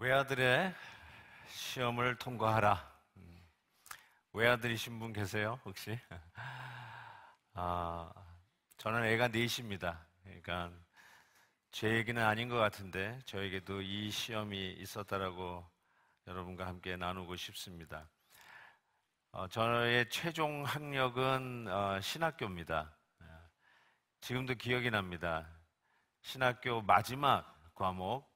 외아들의 시험을 통과하라. 음. 외아들이신 분 계세요, 혹시? 아, 저는 애가 넷입니다. 그러니까 제 얘기는 아닌 것 같은데 저에게도 이 시험이 있었다라고 여러분과 함께 나누고 싶습니다. 어, 저의 최종 학력은 어, 신학교입니다. 예. 지금도 기억이 납니다. 신학교 마지막 과목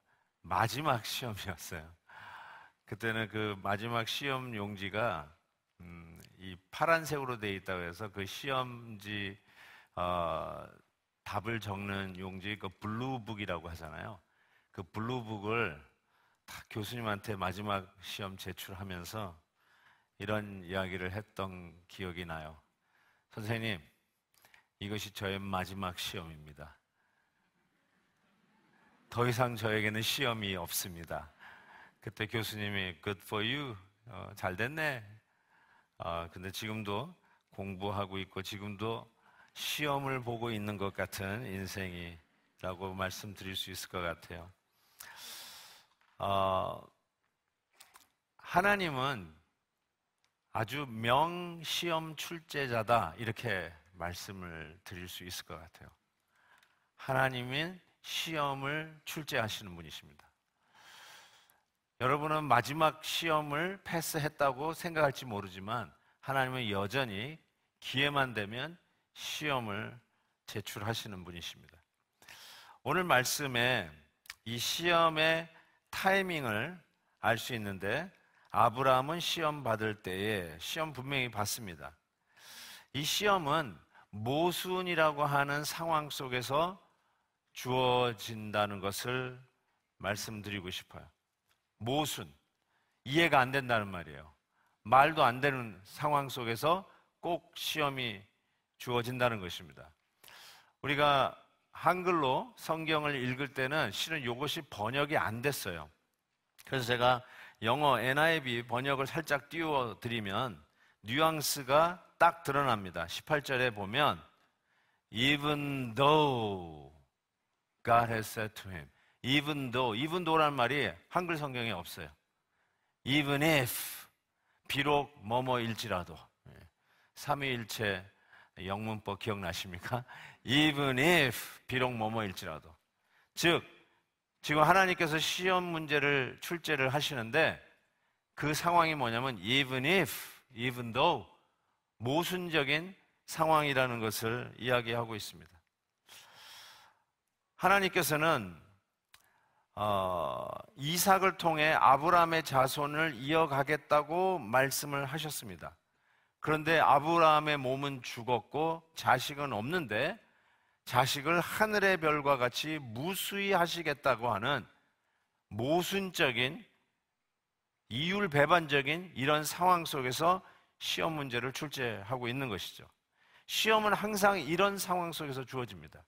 마지막 시험이었어요. 그때는 그 마지막 시험 용지가 음, 이 파란색으로 되어 있다고 해서 그 시험지 어, 답을 적는 용지 그 블루북이라고 하잖아요. 그 블루북을 다 교수님한테 마지막 시험 제출하면서 이런 이야기를 했던 기억이 나요. 선생님, 이것이 저의 마지막 시험입니다. 더 이상 저에게는 시험이 없습니다. 그때 교수님이 good for you 어, 잘 됐네. 어, 근데 지금도 공부하고 있고 지금도 시험을 보고 있는 것 같은 인생이라고 말씀드릴 수 있을 것 같아요. 어, 하나님은 아주 명시험 출제자다 이렇게 말씀을 드릴 수 있을 것 같아요. 하나님은 시험을 출제하시는 분이십니다. 여러분은 마지막 시험을 패스했다고 생각할지 모르지만 하나님은 여전히 기회만 되면 시험을 제출하시는 분이십니다. 오늘 말씀에 이 시험의 타이밍을 알 수 있는데 아브라함은 시험 받을 때에 시험 분명히 받습니다. 이 시험은 모순이라고 하는 상황 속에서 주어진다는 것을 말씀드리고 싶어요. 모순. 이해가 안 된다는 말이에요. 말도 안 되는 상황 속에서 꼭 시험이 주어진다는 것입니다. 우리가 한글로 성경을 읽을 때는 실은 이것이 번역이 안 됐어요. 그래서 제가 영어 NIV 번역을 살짝 띄워드리면 뉘앙스가 딱 드러납니다. 18절에 보면 even though God has said to him. Even though, even though란 말이 한글 성경에 없어요. Even if, 비록 뭐뭐일지라도. 예, 삼위일체 영문법 기억나십니까? Even if, 비록 뭐뭐일지라도. 즉, 지금 하나님께서 시험 문제를 출제를 하시는데 그 상황이 뭐냐면 even if, even though 모순적인 상황이라는 것을 이야기하고 있습니다. 하나님께서는 어, 이삭을 통해 아브라함의 자손을 이어가겠다고 말씀을 하셨습니다. 그런데 아브라함의 몸은 죽었고 자식은 없는데 자식을 하늘의 별과 같이 무수히 하시겠다고 하는 모순적인 이율 배반적인 이런 상황 속에서 시험 문제를 출제하고 있는 것이죠. 시험은 항상 이런 상황 속에서 주어집니다.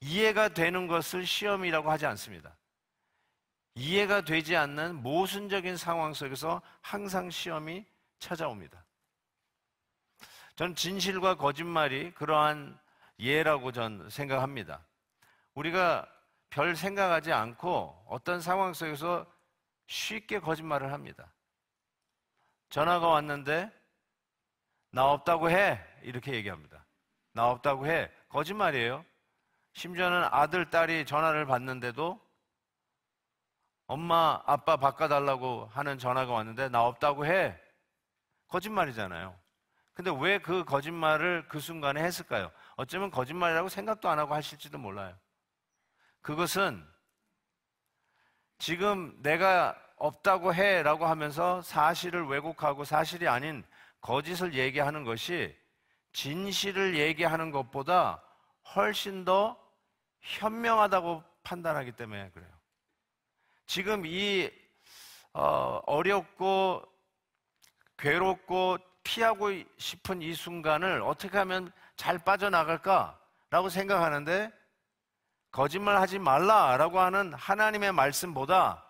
이해가 되는 것을 시험이라고 하지 않습니다. 이해가 되지 않는 모순적인 상황 속에서 항상 시험이 찾아옵니다. 전 진실과 거짓말이 그러한 예라고 전 생각합니다. 우리가 별 생각하지 않고 어떤 상황 속에서 쉽게 거짓말을 합니다. 전화가 왔는데 나 없다고 해 이렇게 얘기합니다. 나 없다고 해 거짓말이에요. 심지어는 아들, 딸이 전화를 받는데도 엄마, 아빠 바꿔달라고 하는 전화가 왔는데 나 없다고 해. 거짓말이잖아요. 근데 왜 그 거짓말을 그 순간에 했을까요? 어쩌면 거짓말이라고 생각도 안 하고 하실지도 몰라요. 그것은 지금 내가 없다고 해 라고 하면서 사실을 왜곡하고 사실이 아닌 거짓을 얘기하는 것이 진실을 얘기하는 것보다 훨씬 더 현명하다고 판단하기 때문에 그래요. 지금 이 어, 어렵고 괴롭고 피하고 싶은 이 순간을 어떻게 하면 잘 빠져나갈까라고 생각하는데 거짓말 하지 말라라고 하는 하나님의 말씀보다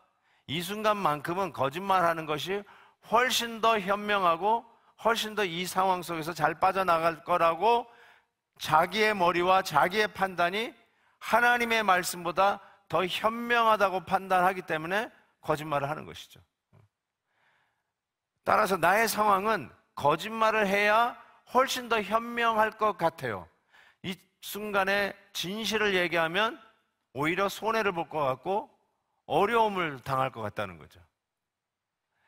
이 순간만큼은 거짓말하는 것이 훨씬 더 현명하고 훨씬 더 이 상황 속에서 잘 빠져나갈 거라고 자기의 머리와 자기의 판단이 하나님의 말씀보다 더 현명하다고 판단하기 때문에 거짓말을 하는 것이죠. 따라서 나의 상황은 거짓말을 해야 훨씬 더 현명할 것 같아요. 이 순간에 진실을 얘기하면 오히려 손해를 볼 것 같고 어려움을 당할 것 같다는 거죠.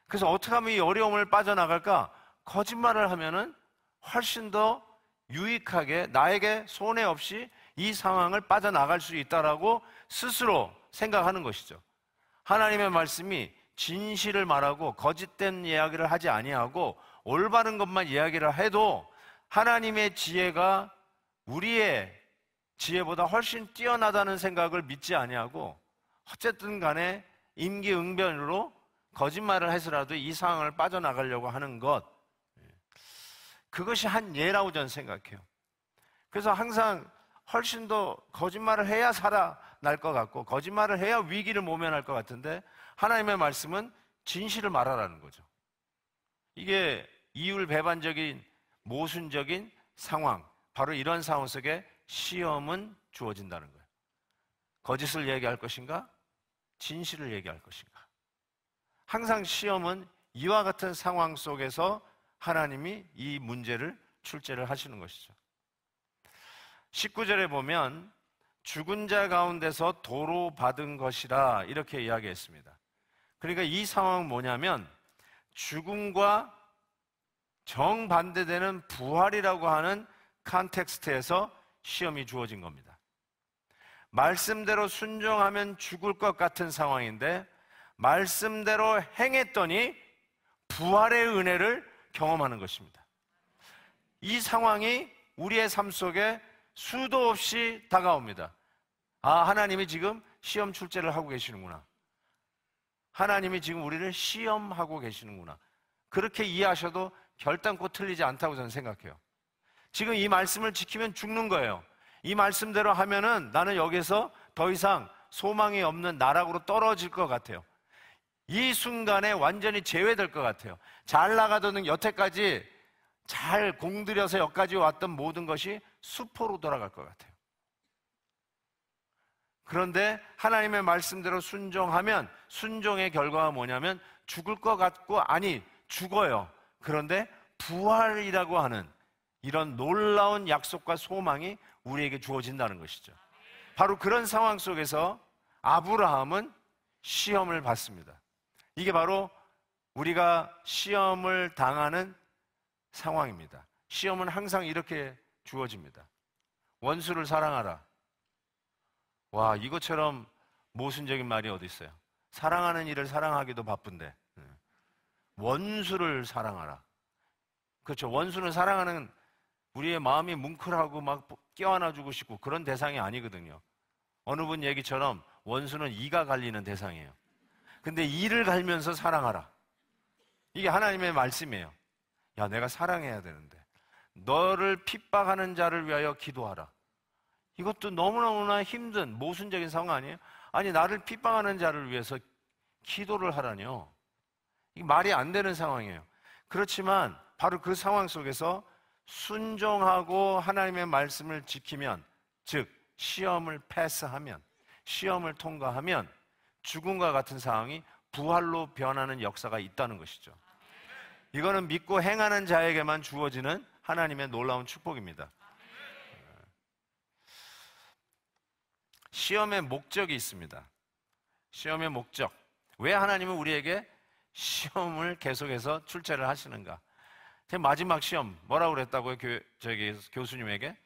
그래서 어떻게 하면 이 어려움을 빠져나갈까? 거짓말을 하면은 훨씬 더 유익하게 나에게 손해 없이 이 상황을 빠져나갈 수 있다라고 스스로 생각하는 것이죠. 하나님의 말씀이 진실을 말하고 거짓된 이야기를 하지 아니하고 올바른 것만 이야기를 해도 하나님의 지혜가 우리의 지혜보다 훨씬 뛰어나다는 생각을 믿지 아니하고 어쨌든 간에 임기응변으로 거짓말을 해서라도 이 상황을 빠져나가려고 하는 것 예. 그것이 한 예라고 저는 생각해요. 그래서 항상 훨씬 더 거짓말을 해야 살아날 것 같고 거짓말을 해야 위기를 모면할 것 같은데 하나님의 말씀은 진실을 말하라는 거죠. 이게 이율 배반적인 모순적인 상황, 바로 이런 상황 속에 시험은 주어진다는 거예요. 거짓을 얘기할 것인가? 진실을 얘기할 것인가? 항상 시험은 이와 같은 상황 속에서 하나님이 이 문제를 출제를 하시는 것이죠. 19절에 보면 죽은 자 가운데서 도로 받은 것이라 이렇게 이야기했습니다. 그러니까 이 상황은 뭐냐면 죽음과 정반대되는 부활이라고 하는 칸텍스트에서 시험이 주어진 겁니다. 말씀대로 순종하면 죽을 것 같은 상황인데 말씀대로 행했더니 부활의 은혜를 경험하는 것입니다. 이 상황이 우리의 삶 속에 수도 없이 다가옵니다. 아, 하나님이 지금 시험 출제를 하고 계시는구나. 하나님이 지금 우리를 시험하고 계시는구나. 그렇게 이해하셔도 결단코 틀리지 않다고 저는 생각해요. 지금 이 말씀을 지키면 죽는 거예요. 이 말씀대로 하면은 나는 여기서 더 이상 소망이 없는 나락으로 떨어질 것 같아요. 이 순간에 완전히 제외될 것 같아요. 잘 나가던 여태까지 잘 공들여서 여기까지 왔던 모든 것이 수포로 돌아갈 것 같아요. 그런데 하나님의 말씀대로 순종하면 순종의 결과가 뭐냐면 죽을 것 같고 아니 죽어요. 그런데 부활이라고 하는 이런 놀라운 약속과 소망이 우리에게 주어진다는 것이죠. 바로 그런 상황 속에서 아브라함은 시험을 받습니다. 이게 바로 우리가 시험을 당하는 상황입니다. 시험은 항상 이렇게 주어집니다. 원수를 사랑하라. 와, 이것처럼 모순적인 말이 어디 있어요? 사랑하는 일을 사랑하기도 바쁜데. 예. 원수를 사랑하라. 그렇죠. 원수는 사랑하는 우리의 마음이 뭉클하고 막 껴안아 주고 싶고 그런 대상이 아니거든요. 어느 분 얘기처럼 원수는 이가 갈리는 대상이에요. 근데 이를 갈면서 사랑하라. 이게 하나님의 말씀이에요. 야, 내가 사랑해야 되는데. 너를 핍박하는 자를 위하여 기도하라. 이것도 너무너무나 힘든 모순적인 상황 아니에요? 아니, 나를 핍박하는 자를 위해서 기도를 하라뇨. 이 말이 안 되는 상황이에요. 그렇지만 바로 그 상황 속에서 순종하고 하나님의 말씀을 지키면, 즉, 시험을 패스하면, 시험을 통과하면 죽음과 같은 상황이 부활로 변하는 역사가 있다는 것이죠. 이거는 믿고 행하는 자에게만 주어지는 하나님의 놀라운 축복입니다. 시험의 목적이 있습니다. 시험의 목적. 왜 하나님은 우리에게 시험을 계속해서 출제를 하시는가? 제 마지막 시험 뭐라고 그랬다고요? 교, 저기 교수님에게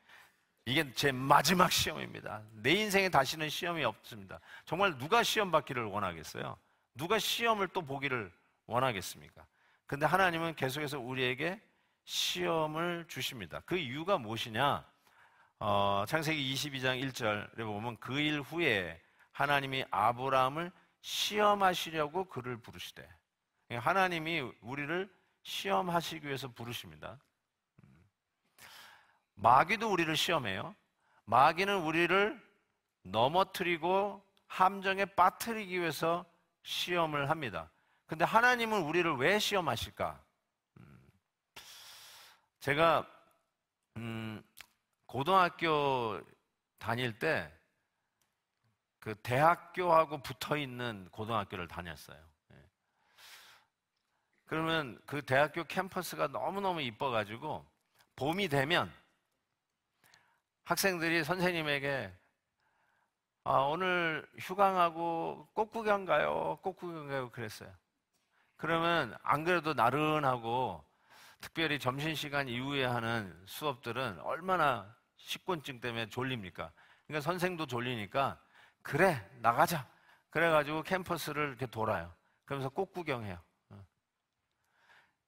이게 제 마지막 시험입니다. 내 인생에 다시는 시험이 없습니다. 정말 누가 시험 받기를 원하겠어요? 누가 시험을 또 보기를 원하겠습니까? 근데 하나님은 계속해서 우리에게 시험을 주십니다. 그 이유가 무엇이냐? 어, 창세기 22장 1절에 보면 그 일 후에 하나님이 아브라함을 시험하시려고 그를 부르시되 하나님이 우리를 시험하시기 위해서 부르십니다. 음. 마귀도 우리를 시험해요. 마귀는 우리를 넘어뜨리고 함정에 빠뜨리기 위해서 시험을 합니다. 근데 하나님은 우리를 왜 시험하실까? 제가 음, 고등학교 다닐 때 그 대학교하고 붙어 있는 고등학교를 다녔어요. 예. 그러면 그 대학교 캠퍼스가 너무너무 이뻐가지고 봄이 되면 학생들이 선생님에게 아, 오늘 휴강하고 꽃 구경 가요. 꽃 구경 가요. 그랬어요. 그러면 안 그래도 나른하고 특별히 점심시간 이후에 하는 수업들은 얼마나 식곤증 때문에 졸립니까? 그러니까 선생도 졸리니까 그래 나가자 그래가지고 캠퍼스를 이렇게 돌아요. 그러면서 꽃 구경해요. 어.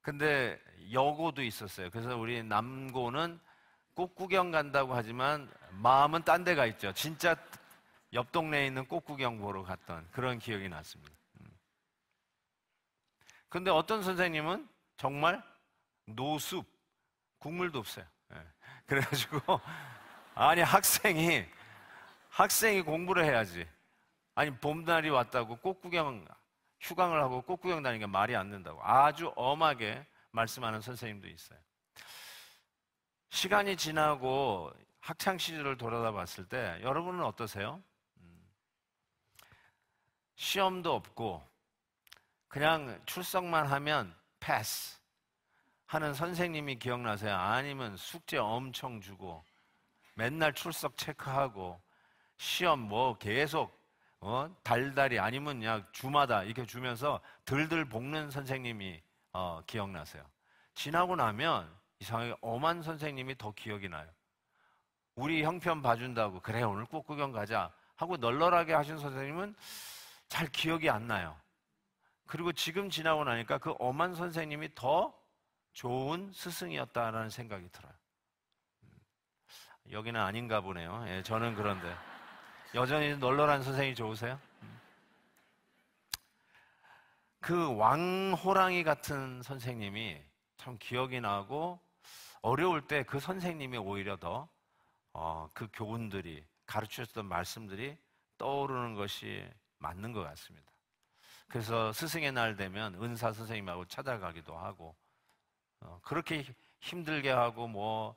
근데 여고도 있었어요. 그래서 우리 남고는 꽃 구경 간다고 하지만 마음은 딴데가 있죠. 진짜 옆 동네에 있는 꽃 구경 보러 갔던 그런 기억이 났습니다. 음. 근데 어떤 선생님은 정말 노숲, 국물도 없어요. 예. 그래가지고, 아니, 학생이, 학생이 공부를 해야지. 아니, 봄날이 왔다고 꽃구경, 휴강을 하고 꽃구경 다니는 게 말이 안 된다고. 아주 엄하게 말씀하는 선생님도 있어요. 시간이 지나고 학창 시절을 돌아다 봤을 때 여러분은 어떠세요? 음. 시험도 없고 그냥 출석만 하면 패스. 하는 선생님이 기억나세요? 아니면 숙제 엄청 주고 맨날 출석 체크하고 시험 뭐 계속 어? 달달이 아니면 약 주마다 이렇게 주면서 들들 볶는 선생님이 어, 기억나세요. 지나고 나면 이상하게 엄한 선생님이 더 기억이 나요. 우리 형편 봐준다고 그래 오늘 꽃 구경 가자 하고 널널하게 하신 선생님은 잘 기억이 안 나요. 그리고 지금 지나고 나니까 그 엄한 선생님이 더 좋은 스승이었다라는 생각이 들어요. 음. 여기는 아닌가 보네요. 예, 저는 그런데. 여전히 널널한 선생이 좋으세요? 음. 그 왕호랑이 같은 선생님이 참 기억이 나고 어려울 때 그 선생님이 오히려 더그 어, 교훈들이 가르쳐줬던 말씀들이 떠오르는 것이 맞는 것 같습니다. 그래서 스승의 날 되면 은사 선생님하고 찾아가기도 하고 어, 그렇게 힘들게 하고 뭐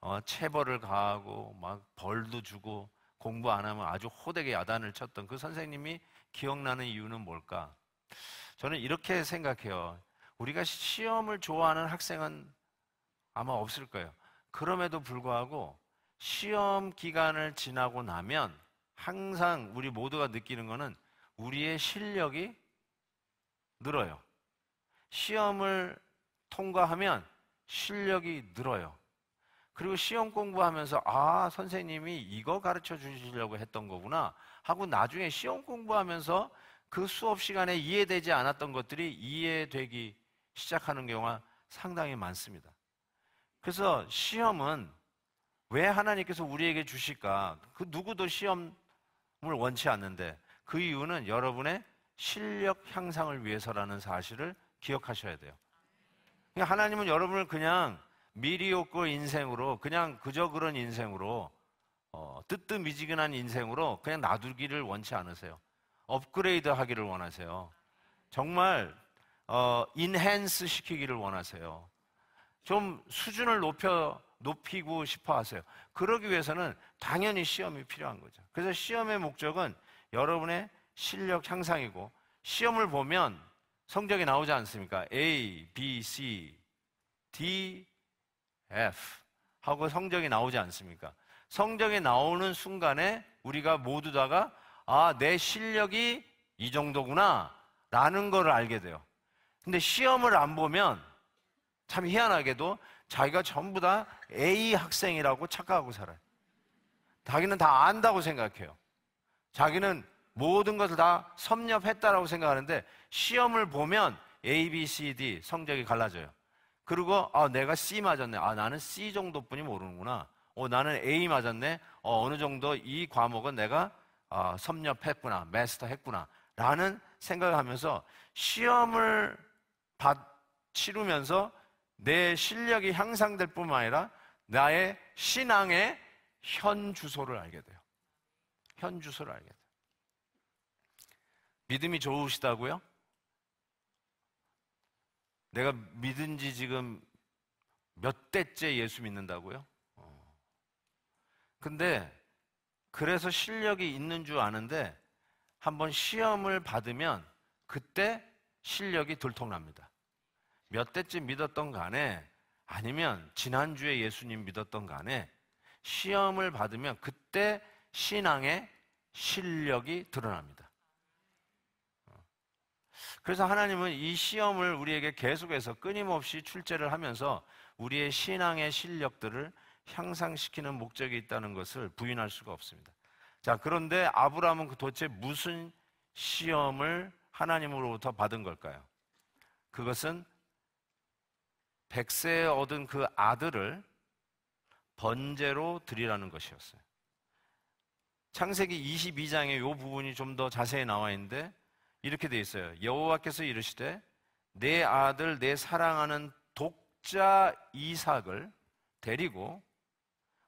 어, 체벌을 가하고 막 벌도 주고 공부 안 하면 아주 호되게 야단을 쳤던 그 선생님이 기억나는 이유는 뭘까? 저는 이렇게 생각해요. 우리가 시험을 좋아하는 학생은 아마 없을 거예요. 그럼에도 불구하고 시험 기간을 지나고 나면 항상 우리 모두가 느끼는 거는 우리의 실력이 늘어요. 시험을 통과하면 실력이 늘어요. 그리고 시험 공부하면서 아 선생님이 이거 가르쳐 주시려고 했던 거구나 하고 나중에 시험 공부하면서 그 수업 시간에 이해되지 않았던 것들이 이해되기 시작하는 경우가 상당히 많습니다. 그래서 시험은 왜 하나님께서 우리에게 주실까? 그 누구도 시험을 원치 않는데 그 이유는 여러분의 실력 향상을 위해서라는 사실을 기억하셔야 돼요. 그러니까 하나님은 여러분을 그냥 미리 없고 인생으로 그냥 그저 그런 인생으로 어, 뜨뜻미지근한 인생으로 그냥 놔두기를 원치 않으세요. 업그레이드 하기를 원하세요. 정말 어, 인핸스 시키기를 원하세요. 좀 수준을 높여 높이고 싶어 하세요. 그러기 위해서는 당연히 시험이 필요한 거죠. 그래서 시험의 목적은 여러분의 실력 향상이고 시험을 보면 성적이 나오지 않습니까? A, B, C, D, F 하고 성적이 나오지 않습니까? 성적이 나오는 순간에 우리가 모두 다가 아, 내 실력이 이 정도구나 라는 걸 알게 돼요. 근데 시험을 안 보면 참 희한하게도 자기가 전부 다 A 학생이라고 착각하고 살아요. 자기는 다 안다고 생각해요. 자기는 모든 것을 다 섭렵했다라고 생각하는데 시험을 보면 A, B, C, D 성적이 갈라져요. 그리고 아 내가 C 맞았네. 아 나는 C 정도뿐이 모르는구나. 어 나는 A 맞았네. 어 어느 정도 이 과목은 내가 어, 섭렵했구나, 메스터했구나라는 생각을 하면서 시험을 받 치르면서 내 실력이 향상될 뿐만 아니라 나의 신앙의 현 주소를 알게 돼요. 현 주소를 알게 돼요. 믿음이 좋으시다고요? 내가 믿은 지 지금 몇 대째 예수 믿는다고요? 어. 근데 그래서 실력이 있는 줄 아는데 한번 시험을 받으면 그때 실력이 들통납니다. 몇 대쯤 믿었던 간에 아니면 지난주에 예수님 믿었던 간에 시험을 받으면 그때 신앙의 실력이 드러납니다. 그래서 하나님은 이 시험을 우리에게 계속해서 끊임없이 출제를 하면서 우리의 신앙의 실력들을 향상시키는 목적이 있다는 것을 부인할 수가 없습니다. 자, 그런데 아브라함은 그 도대체 무슨 시험을 하나님으로부터 받은 걸까요? 그것은 백세에 얻은 그 아들을 번제로 드리라는 것이었어요. 창세기 22장에 이 부분이 좀 더 자세히 나와 있는데 이렇게 돼 있어요. 여호와께서 이르시되 내 아들 내 사랑하는 독자 이삭을 데리고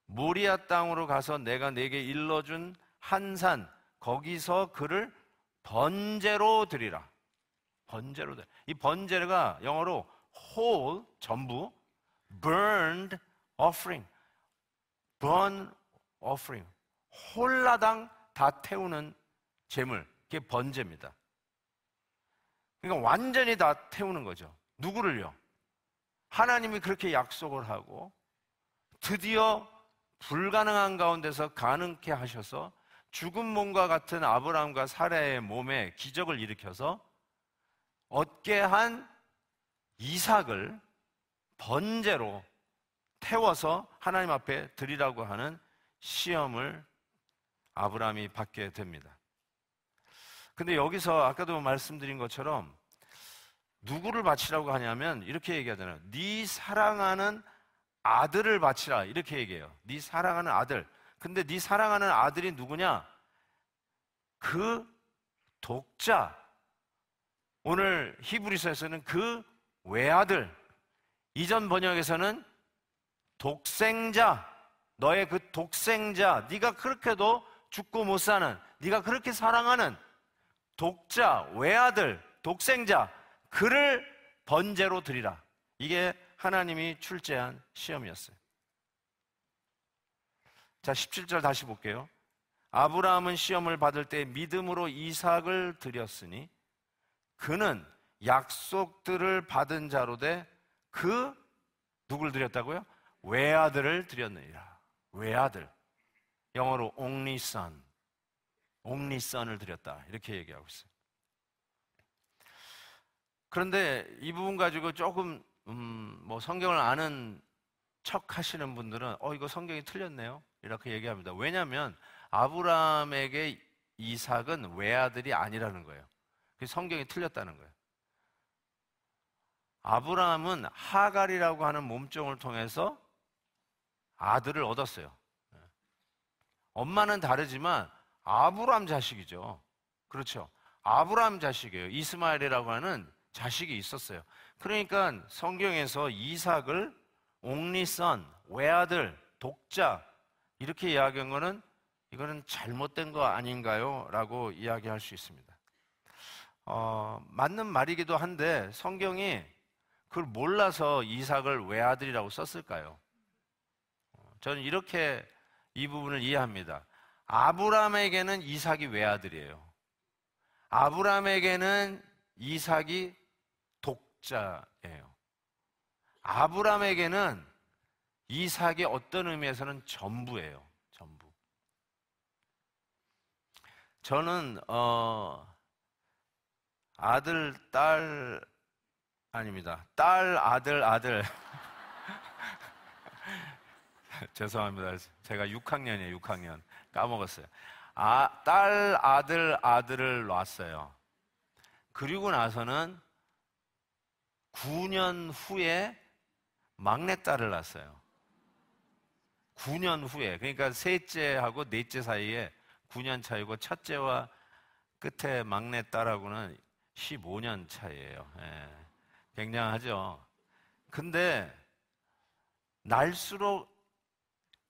모리아 땅으로 가서 내가 내게 일러준 한산 거기서 그를 번제로 드리라. 번제로 드이 번제가 영어로 whole 전부 burned offering burn offering 홀라당 다 태우는 제물 그게 번제입니다. 그러니까 완전히 다 태우는 거죠. 누구를요? 하나님이 그렇게 약속을 하고 드디어 불가능한 가운데서 가능케 하셔서 죽은 몸과 같은 아브라함과 사라의 몸에 기적을 일으켜서 얻게 한 이삭을 번제로 태워서 하나님 앞에 드리라고 하는 시험을 아브라함이 받게 됩니다. 근데 여기서 아까도 말씀드린 것처럼 누구를 바치라고 하냐면 이렇게 얘기하잖아요. 네 사랑하는 아들을 바치라 이렇게 얘기해요. 네 사랑하는 아들. 근데 네 사랑하는 아들이 누구냐? 그 독자. 오늘 히브리서에서는 그 외아들. 이전 번역에서는 독생자. 너의 그 독생자. 네가 그렇게도 죽고 못 사는. 네가 그렇게 사랑하는 독자, 외아들, 독생자, 그를 번제로 드리라. 이게 하나님이 출제한 시험이었어요. 자, 17절 다시 볼게요. 아브라함은 시험을 받을 때 믿음으로 이삭을 드렸으니 그는 약속들을 받은 자로 되그 누굴 드렸다고요? 외아들을 드렸느니라. 외아들. 영어로 only son. 옹리선을 드렸다. 이렇게 얘기하고 있어요. 그런데 이 부분 가지고 조금 음, 뭐 성경을 아는 척 하시는 분들은 어 이거 성경이 틀렸네요. 이렇게 얘기합니다. 왜냐하면 아브라함에게 이삭은 외아들이 아니라는 거예요. 그래 성경이 틀렸다는 거예요. 아브라함은 하갈이라고 하는 몸종을 통해서 아들을 얻었어요. 예. 엄마는 다르지만 아브라함 자식이죠. 그렇죠. 아브라함 자식이에요. 이스마엘이라고 하는 자식이 있었어요. 그러니까 성경에서 이삭을 옹리선, 외아들, 독자 이렇게 이야기한 거는 이거는 잘못된 거 아닌가요? 라고 이야기할 수 있습니다. 어, 맞는 말이기도 한데 성경이 그걸 몰라서 이삭을 외아들이라고 썼을까요? 어, 저는 이렇게 이 부분을 이해합니다. 아브라함에게는 이삭이 외아들이에요. 아브람에게는 이삭이 독자예요. 아브람에게는 이삭이 어떤 의미에서는 전부예요. 전부. 저는 어, 아들, 딸 아닙니다. 딸, 아들, 아들. 죄송합니다. 제가 6학년이에요. 6학년. 까먹었어요. 아, 딸, 아들, 아들을 놨어요. 그리고 나서는 9년 후에 막내딸을 낳았어요. 9년 후에. 그러니까 셋째하고 넷째 사이에 9년 차이고 첫째와 끝에 막내딸하고는 15년 차이에요. 예. 굉장하죠. 근데 날수록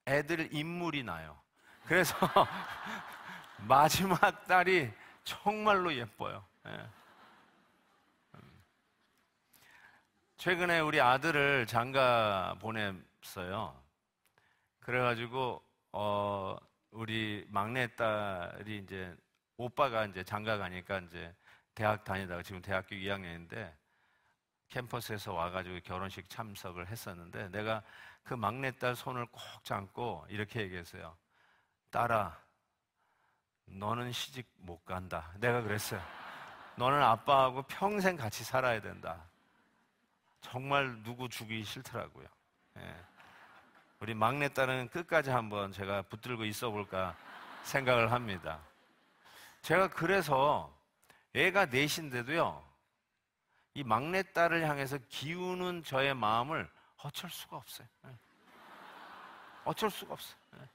애들 인물이 나요. 그래서 마지막 딸이 정말로 예뻐요. 예. 최근에 우리 아들을 장가 보냈어요. 그래가지고 어, 우리 막내 딸이 이제 오빠가 이제 장가 가니까 이제 대학 다니다가 지금 대학교 2학년인데 캠퍼스에서 와가지고 결혼식 참석을 했었는데 내가 그 막내 딸 손을 꼭 잡고 이렇게 얘기했어요. 딸아, 너는 시집 못 간다. 내가 그랬어요. 너는 아빠하고 평생 같이 살아야 된다. 정말 누구 주기 싫더라고요. 예. 우리 막내딸은 끝까지 한번 제가 붙들고 있어 볼까 생각을 합니다. 제가 그래서 애가 넷인데도요, 이 막내딸을 향해서 기우는 저의 마음을 어쩔 수가 없어요. 예. 어쩔 수가 없어요. 예.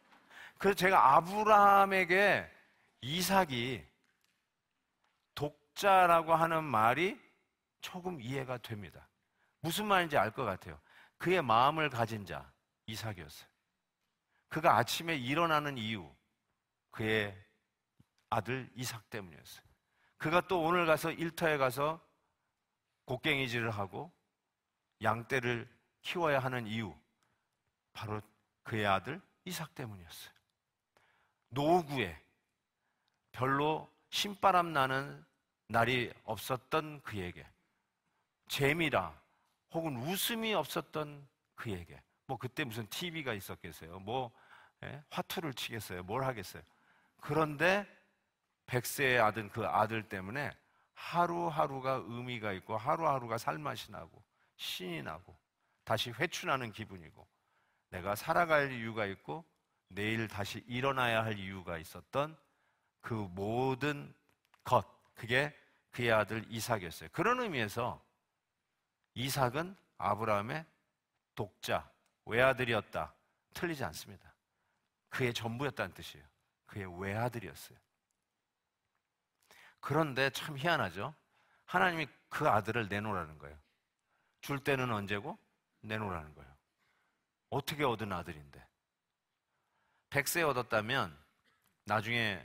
그래서 제가 아브라함에게 이삭이 독자라고 하는 말이 조금 이해가 됩니다. 무슨 말인지 알 것 같아요. 그의 마음을 가진 자, 이삭이었어요. 그가 아침에 일어나는 이유, 그의 아들 이삭 때문이었어요. 그가 또 오늘 가서 일터에 가서 곡괭이질을 하고 양떼를 키워야 하는 이유, 바로 그의 아들 이삭 때문이었어요. 노구에 별로 신바람 나는 날이 없었던 그에게 재미라 혹은 웃음이 없었던 그에게 뭐 그때 무슨 TV가 있었겠어요 뭐 예? 화투를 치겠어요 뭘 하겠어요 그런데 백세의 아들 그 아들 때문에 하루하루가 의미가 있고 하루하루가 살맛이 나고 신이 나고 다시 회춘하는 기분이고 내가 살아갈 이유가 있고 내일 다시 일어나야 할 이유가 있었던 그 모든 것, 그게 그의 아들 이삭이었어요. 그런 의미에서 이삭은 아브라함의 독자, 외아들이었다. 틀리지 않습니다. 그의 전부였다는 뜻이에요. 그의 외아들이었어요. 그런데 참 희한하죠. 하나님이 그 아들을 내놓으라는 거예요. 줄 때는 언제고 내놓으라는 거예요. 어떻게 얻은 아들인데. 백세 얻었다면 나중에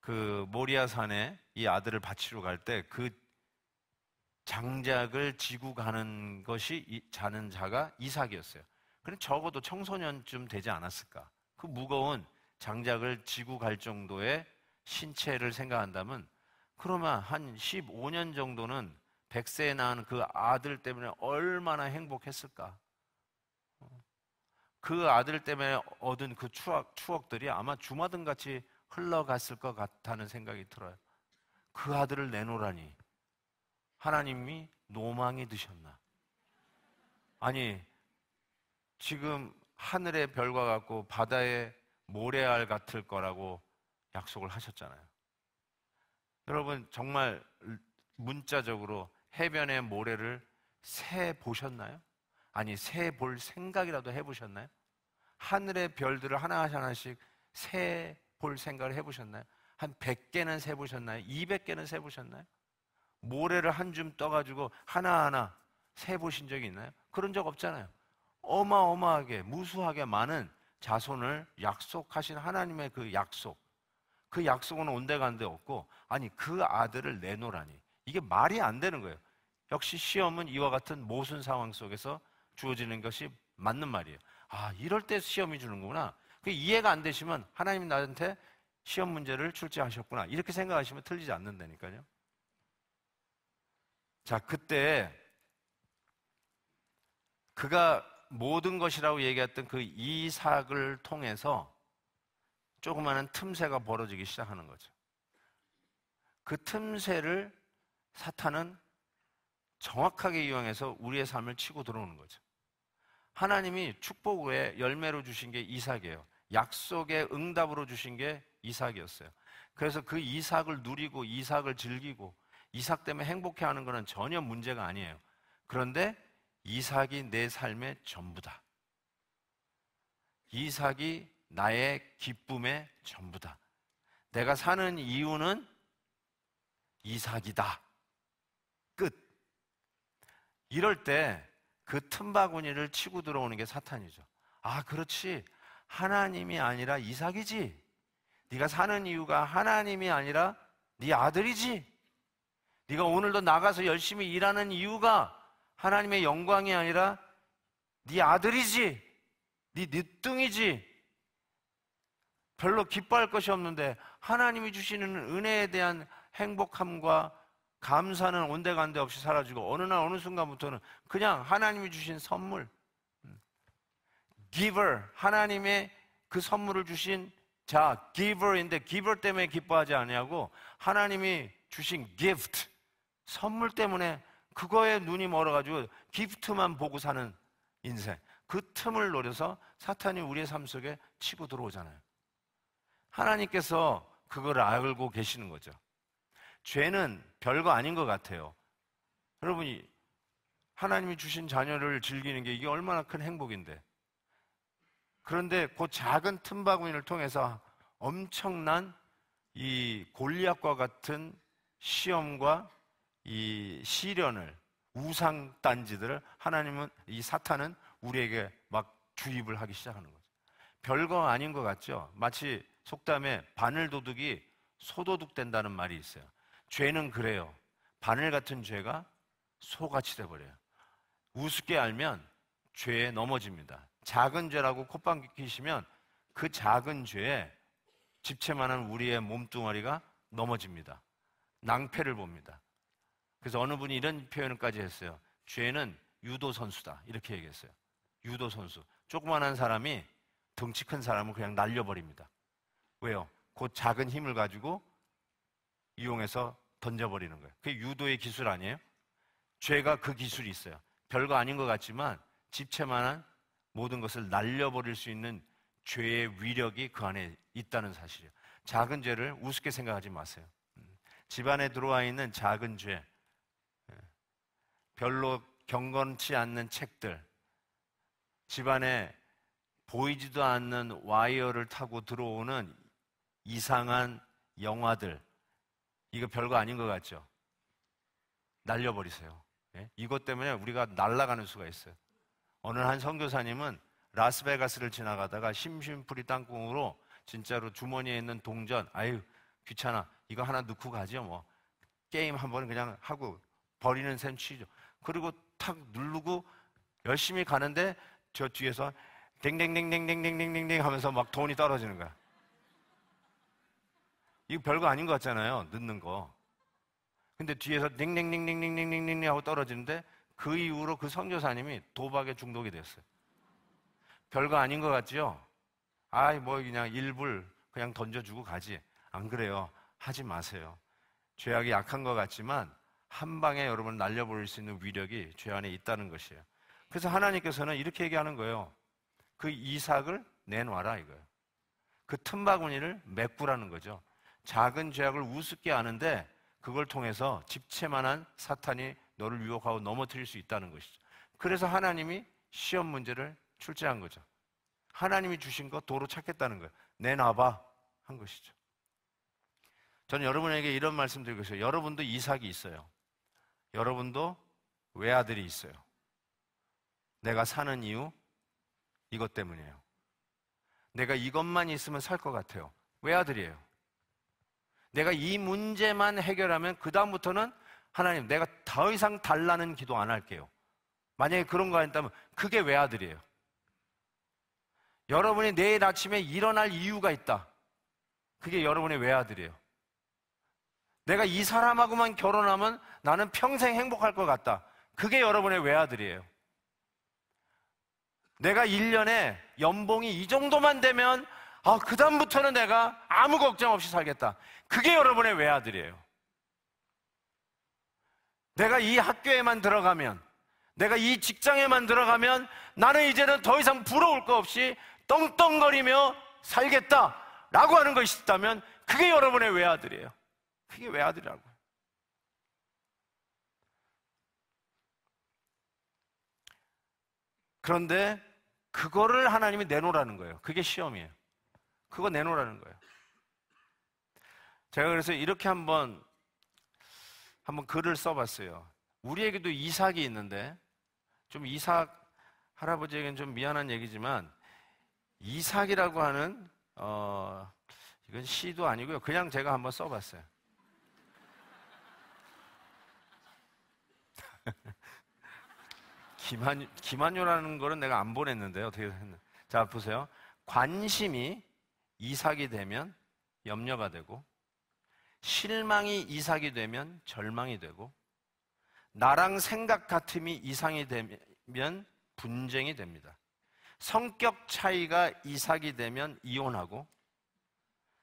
그 모리아 산에 이 아들을 바치러 갈 때 그 장작을 지고 가는 것이 자는 자가 이삭이었어요. 그럼 적어도 청소년쯤 되지 않았을까? 그 무거운 장작을 지고 갈 정도의 신체를 생각한다면 그러면 한 15년 정도는 백세에 낳은 그 아들 때문에 얼마나 행복했을까? 그 아들 때문에 얻은 그 추억, 추억들이 아마 주마등 같이 흘러갔을 것 같다는 생각이 들어요. 그 아들을 내놓으라니. 하나님이 노망이 드셨나? 아니, 지금 하늘의 별과 같고 바다의 모래알 같을 거라고 약속을 하셨잖아요. 여러분, 정말 문자적으로 해변의 모래를 새 보셨나요? 아니 새볼 생각이라도 해보셨나요? 하늘의 별들을 하나씩 하나씩 새볼 생각을 해보셨나요? 한 100개는 세보셨나요? 200개는 세보셨나요? 모래를 한 줌 떠가지고 하나하나 세보신 적이 있나요? 그런 적 없잖아요. 어마어마하게 무수하게 많은 자손을 약속하신 하나님의 그 약속 그 약속은 온데간데 없고 아니 그 아들을 내놓으라니 이게 말이 안 되는 거예요 역시 시험은 이와 같은 모순 상황 속에서 주어지는 것이 맞는 말이에요. 아, 이럴 때 시험이 주는 구나그 이해가 안 되시면 하나님 나한테 시험 문제를 출제하셨구나. 이렇게 생각하시면 틀리지 않는다니까요. 자, 그때 그가 모든 것이라고 얘기했던 그 이삭을 통해서 조그마한 틈새가 벌어지기 시작하는 거죠. 그 틈새를 사탄은 정확하게 이용해서 우리의 삶을 치고 들어오는 거죠. 하나님이 축복 의 열매로 주신 게 이삭이에요. 약속의 응답으로 주신 게 이삭이었어요. 그래서 그 이삭을 누리고 이삭을 즐기고 이삭 때문에 행복해 하는 것은 전혀 문제가 아니에요. 그런데 이삭이 내 삶의 전부다. 이삭이 나의 기쁨의 전부다. 내가 사는 이유는 이삭이다. 끝. 이럴 때그 틈바구니를 치고 들어오는 게 사탄이죠. 아, 그렇지. 하나님이 아니라 이삭이지. 네가 사는 이유가 하나님이 아니라 네 아들이지. 네가 오늘도 나가서 열심히 일하는 이유가 하나님의 영광이 아니라 네 아들이지. 네 늦둥이지. 별로 기뻐할 것이 없는데 하나님이 주시는 은혜에 대한 행복함과 감사는 온데간데 없이 사라지고 어느 날 어느 순간부터는 그냥 하나님이 주신 선물 음. g i 하나님의 그 선물을 주신 자기 i v 인데기 i v 때문에 기뻐하지 아니하고 하나님이 주신 g 프트 선물 때문에 그거에 눈이 멀어가지고 기프트만 보고 사는 인생 그 틈을 노려서 사탄이 우리의 삶 속에 치고 들어오잖아요 하나님께서 그걸 알고 계시는 거죠 죄는 별거 아닌 것 같아요. 여러분이 하나님이 주신 자녀를 즐기는 게 이게 얼마나 큰 행복인데. 그런데 그 작은 틈바구니를 통해서 엄청난 이 골리앗과 같은 시험과 이 시련을 우상 단지들을 하나님은 이 사탄은 우리에게 막 주입을 하기 시작하는 거죠. 별거 아닌 것 같죠. 마치 속담에 바늘 도둑이 소도둑 된다는 말이 있어요. 죄는 그래요. 바늘 같은 죄가 소같이 돼버려요. 우습게 알면 죄에 넘어집니다. 작은 죄라고 콧방 귀 끼시면 그 작은 죄에 집채만한 우리의 몸뚱아리가 넘어집니다. 낭패를 봅니다. 그래서 어느 분이 이런 표현까지 했어요. 죄는 유도 선수다. 이렇게 얘기했어요. 유도 선수. 조그만한 사람이 덩치 큰 사람을 그냥 날려버립니다. 왜요? 곧 작은 힘을 가지고 이용해서 던져버리는 거예요. 그게 유도의 기술 아니에요? 죄가 그 기술이 있어요. 별거 아닌 것 같지만 집채만한 모든 것을 날려버릴 수 있는 죄의 위력이 그 안에 있다는 사실이에요. 작은 죄를 우습게 생각하지 마세요. 음. 집안에 들어와 있는 작은 죄, 예. 별로 경건치 않는 책들, 집안에 보이지도 않는 와이어를 타고 들어오는 이상한 영화들, 이거 별거 아닌 것 같죠? 날려버리세요. 예? 이것 때문에 우리가 날아가는 수가 있어요. 어느 한 선교사님은 라스베가스를 지나가다가 심심풀이 땅콩으로 진짜로 주머니에 있는 동전, 아유 귀찮아 이거 하나 넣고 가죠 뭐 게임 한 번 그냥 하고 버리는 셈 치죠. 그리고 탁 누르고 열심히 가는데 저 뒤에서 댕댕댕댕댕댕댕댕 하면서 막 돈이 떨어지는 거야. 이거 별거 아닌 것 같잖아요. 늦는 거. 근데 뒤에서 닝닝닝닝닝닝닝 하고 떨어지는데 그 이후로 그 선교사님이 도박에 중독이 됐어요. 별거 아닌 것 같지요? 아이, 뭐 그냥 일불 그냥 던져주고 가지. 안 그래요. 하지 마세요. 죄악이 약한 것 같지만 한 방에 여러분 날려버릴 수 있는 위력이 죄 안에 있다는 것이에요. 그래서 하나님께서는 이렇게 얘기하는 거예요. 그 이삭을 내놔라 이거예요. 그 틈바구니를 메꾸라는 거죠. 작은 죄악을 우습게 아는데 그걸 통해서 집채만한 사탄이 너를 유혹하고 넘어뜨릴 수 있다는 것이죠. 그래서 하나님이 시험 문제를 출제한 거죠. 하나님이 주신 거 도로 찾겠다는 거예요. 내놔봐 한 것이죠. 저는 여러분에게 이런 말씀 드리고 있어요. 여러분도 이삭이 있어요. 여러분도 외아들이 있어요. 내가 사는 이유 이것 때문이에요. 내가 이것만 있으면 살 것 같아요. 외아들이에요. 내가 이 문제만 해결하면 그다음부터는 하나님 내가 더 이상 달라는 기도 안 할게요. 만약에 그런 거 했다면 그게 외아들이에요. 여러분이 내일 아침에 일어날 이유가 있다. 그게 여러분의 외아들이에요. 내가 이 사람하고만 결혼하면 나는 평생 행복할 것 같다. 그게 여러분의 외아들이에요. 내가 1년에 연봉이 이 정도만 되면 아, 그다음부터는 내가 아무 걱정 없이 살겠다. 그게 여러분의 외아들이에요. 내가 이 학교에만 들어가면, 내가 이 직장에만 들어가면 나는 이제는 더 이상 부러울 거 없이 떵떵거리며 살겠다. 라고 하는 것이 있다면 그게 여러분의 외아들이에요. 그게 외아들이라고요. 그런데 그거를 하나님이 내놓으라는 거예요. 그게 시험이에요. 그거 내놓으라는 거예요. 제가 그래서 이렇게 한번 한번 글을 써봤어요. 우리에게도 이삭이 있는데 좀 이삭 할아버지에겐 좀 미안한 얘기지만 이삭이라고 하는 어 이건 시도 아니고요. 그냥 제가 한번 써봤어요. 김한 김한요라는 거는 내가 안 보냈는데 어떻게 했나? 자 보세요. 관심이 이삭이 되면 염려가 되고 실망이 이삭이 되면 절망이 되고 나랑 생각 같음이 이상이 되면 분쟁이 됩니다. 성격 차이가 이삭이 되면 이혼하고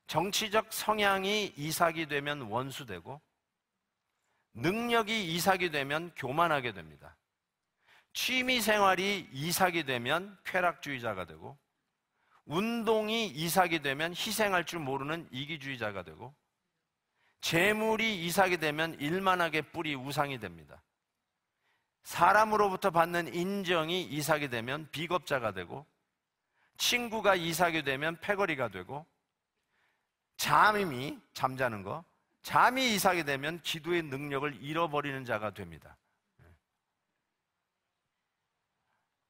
정치적 성향이 이삭이 되면 원수되고 능력이 이삭이 되면 교만하게 됩니다. 취미 생활이 이삭이 되면 쾌락주의자가 되고 운동이 이삭이 되면 희생할 줄 모르는 이기주의자가 되고 재물이 이삭이 되면 일만하게 뿔이 우상이 됩니다. 사람으로부터 받는 인정이 이삭이 되면 비겁자가 되고 친구가 이삭이 되면 패거리가 되고 잠이 잠자는 거 잠이 이삭이 되면 기도의 능력을 잃어버리는 자가 됩니다.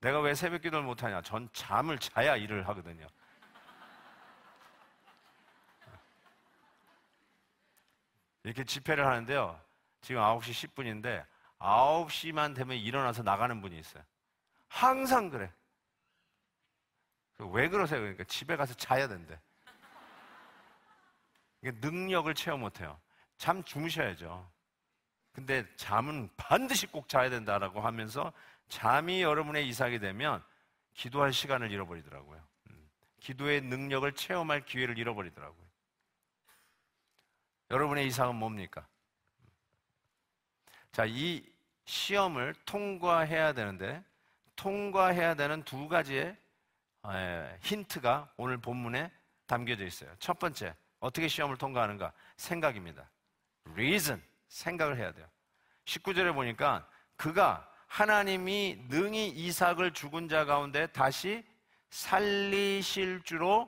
내가 왜 새벽 기도를 못하냐? 전 잠을 자야 일을 하거든요. 이렇게 집회를 하는데요. 지금 9시 10분인데 9시만 되면 일어나서 나가는 분이 있어요. 항상 그래. 왜 그러세요? 그러니까 집에 가서 자야 된대. 이게 능력을 체험 못해요. 잠 주무셔야죠. 근데 잠은 반드시 꼭 자야 된다라고 하면서 잠이 여러분의 이상이 되면 기도할 시간을 잃어버리더라고요. 음. 기도의 능력을 체험할 기회를 잃어버리더라고요. 여러분의 이상은 뭡니까? 자, 이 시험을 통과해야 되는데, 통과해야 되는 두 가지의 힌트가 오늘 본문에 담겨져 있어요. 첫 번째, 어떻게 시험을 통과하는가? 생각입니다. reason, 생각을 해야 돼요. 19절에 보니까 그가 하나님이 능히 이삭을 죽은 자 가운데 다시 살리실 줄로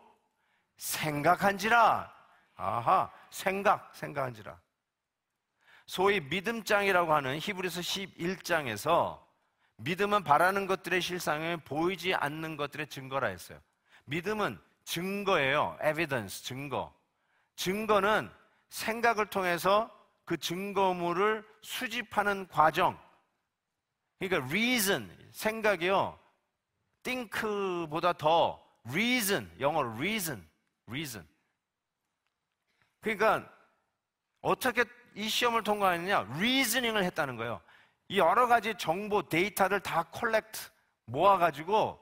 생각한지라. 아하, 생각, 생각한지라. 소위 믿음장이라고 하는 히브리서 11장에서 믿음은 바라는 것들의 실상에 보이지 않는 것들의 증거라 했어요. 믿음은 증거예요. evidence, 증거. 증거는 생각을 통해서 그 증거물을 수집하는 과정, 그러니까 reason 생각이요. think보다 더 reason 영어로 reason reason. 그러니까 어떻게 이 시험을 통과했느냐? reasoning을 했다는 거예요. 이 여러 가지 정보 데이터를 다 콜렉트 모아 가지고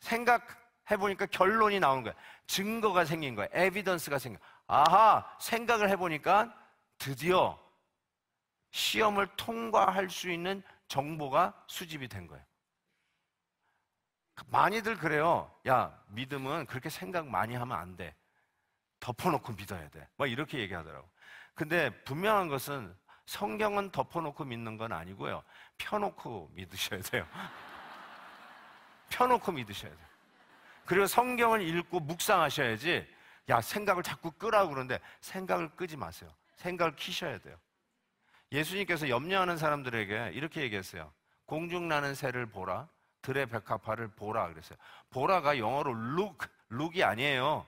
생각해 보니까 결론이 나온 거예요. 증거가 생긴 거예요. 에비던스가 생겨. 아하, 생각을 해 보니까 드디어 시험을 통과할 수 있는 정보가 수집이 된 거예요. 많이들 그래요. 야, 믿음은 그렇게 생각 많이 하면 안 돼. 덮어놓고 믿어야 돼. 막 이렇게 얘기하더라고. 근데 분명한 것은 성경은 덮어놓고 믿는 건 아니고요. 펴놓고 믿으셔야 돼요. 펴놓고 믿으셔야 돼요. 그리고 성경을 읽고 묵상하셔야지, 야, 생각을 자꾸 끄라고 그러는데 생각을 끄지 마세요. 생각을 키셔야 돼요. 예수님께서 염려하는 사람들에게 이렇게 얘기했어요. 공중 나는 새를 보라. 들의 백합화를 보라 그랬어요. 보라가 영어로 look, look이 아니에요.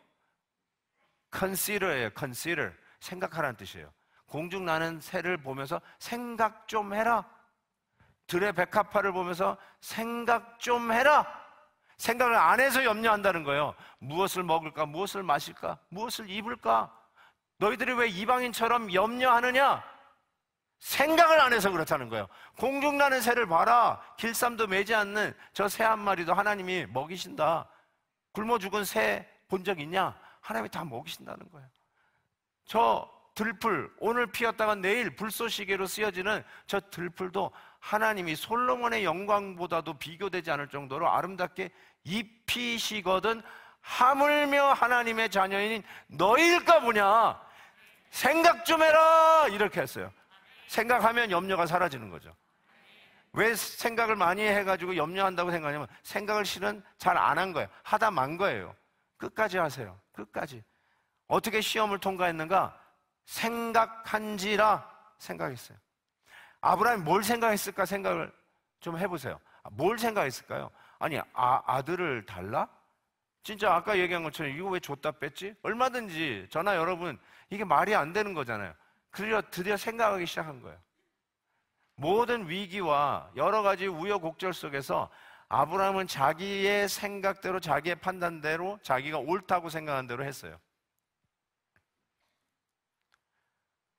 consider예요. consider. 생각하라는 뜻이에요. 공중 나는 새를 보면서 생각 좀 해라. 들의 백합화를 보면서 생각 좀 해라. 생각을 안 해서 염려한다는 거예요. 무엇을 먹을까? 무엇을 마실까? 무엇을 입을까? 너희들이 왜 이방인처럼 염려하느냐? 생각을 안 해서 그렇다는 거예요. 공중 나는 새를 봐라. 길쌈도 매지 않는 저 새 한 마리도 하나님이 먹이신다. 굶어 죽은 새 본 적 있냐? 하나님이 다 먹이신다는 거예요. 저 들풀, 오늘 피었다가 내일 불쏘시개로 쓰여지는 저 들풀도 하나님이 솔로몬의 영광보다도 비교되지 않을 정도로 아름답게 입히시거든 하물며 하나님의 자녀인 너일까 보냐? 생각 좀 해라! 이렇게 했어요. 생각하면 염려가 사라지는 거죠. 왜 생각을 많이 해가지고 염려한다고 생각하냐면 생각을 실은 잘 안 한 거예요. 하다 만 거예요. 끝까지 하세요. 끝까지. 어떻게 시험을 통과했는가? 생각한지라 생각했어요. 아브라함이 뭘 생각했을까 생각을 좀 해보세요. 아, 뭘 생각했을까요? 아니, 아, 아들을 달라? 진짜 아까 얘기한 것처럼 이거 왜 줬다 뺐지? 얼마든지 전화 여러분, 이게 말이 안 되는 거잖아요. 그리고 드디어 생각하기 시작한 거예요. 모든 위기와 여러 가지 우여곡절 속에서 아브라함은 자기의 생각대로 자기의 판단대로 자기가 옳다고 생각한 대로 했어요.